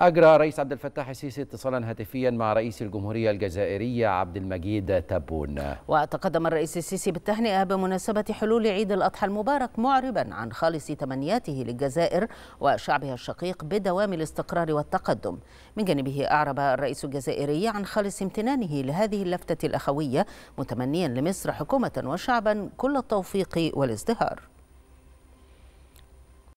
أجرى رئيس عبد الفتاح السيسي اتصالا هاتفيا مع رئيس الجمهورية الجزائرية عبد المجيد تبون وتقدم الرئيس السيسي بالتهنئة بمناسبة حلول عيد الأضحى المبارك معربا عن خالص تمنياته للجزائر وشعبها الشقيق بدوام الاستقرار والتقدم من جانبه أعرب الرئيس الجزائري عن خالص امتنانه لهذه اللفتة الأخوية متمنيا لمصر حكومة وشعبا كل التوفيق والازدهار